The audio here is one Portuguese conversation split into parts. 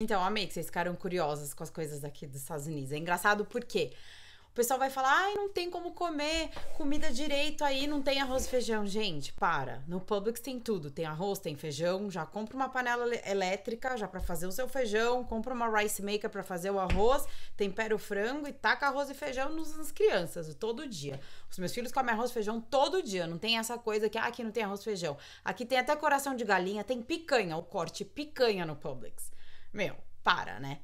Então, amei que vocês ficaram curiosas com as coisas aqui dos Estados Unidos. É engraçado porque o pessoal vai falar, ai, não tem como comer comida direito aí, não tem arroz e feijão. Gente, para. No Publix tem tudo. Tem arroz, tem feijão. Já compra uma panela elétrica já para fazer o seu feijão. Compra uma rice maker para fazer o arroz. Tempera o frango e taca arroz e feijão nos, nas crianças, todo dia. Os meus filhos comem arroz e feijão todo dia. Não tem essa coisa que, ah, aqui não tem arroz e feijão. Aqui tem até coração de galinha, tem picanha, o corte picanha no Publix. Meu, para, né?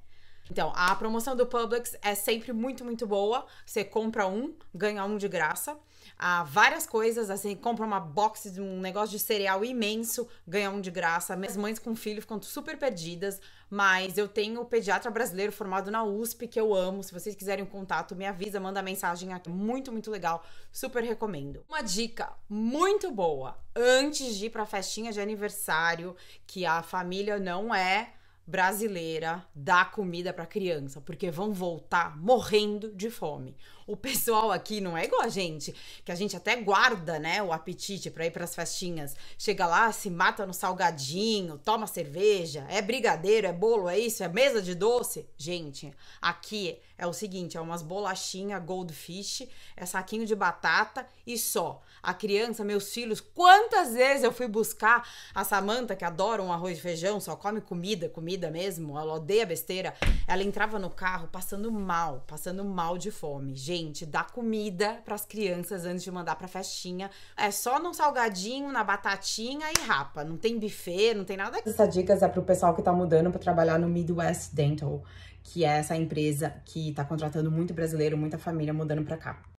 Então, a promoção do Publix é sempre muito, muito boa. Você compra um, ganha um de graça. Há várias coisas, assim, compra uma box de um negócio de cereal imenso, ganha um de graça. Minhas mães com filho ficam super perdidas, mas eu tenho o pediatra brasileiro formado na USP, que eu amo. Se vocês quiserem um contato, me avisa, manda mensagem aqui. Muito, muito legal. Super recomendo. Uma dica muito boa, antes de ir pra festinha de aniversário, que a família não é brasileira dá comida para criança, porque vão voltar morrendo de fome. O pessoal aqui não é igual a gente, que a gente até guarda, né, o apetite para ir para as festinhas. Chega lá, se mata no salgadinho, toma cerveja, é brigadeiro, é bolo, é isso, é mesa de doce. Gente, aqui é o seguinte, é umas bolachinha goldfish, é saquinho de batata e só. A criança, meus filhos, quantas vezes eu fui buscar a Samanta que adora um arroz e feijão, só come comida, comida comida mesmo, ela odeia besteira. Ela entrava no carro passando mal, passando mal de fome. Gente, dá comida para as crianças antes de mandar para festinha. É só num salgadinho, na batatinha e rapa. Não tem buffet, não tem nada. Essa dicas é para o pessoal que tá mudando para trabalhar no Midwest Dental, que é essa empresa que tá contratando muito brasileiro, muita família mudando para cá.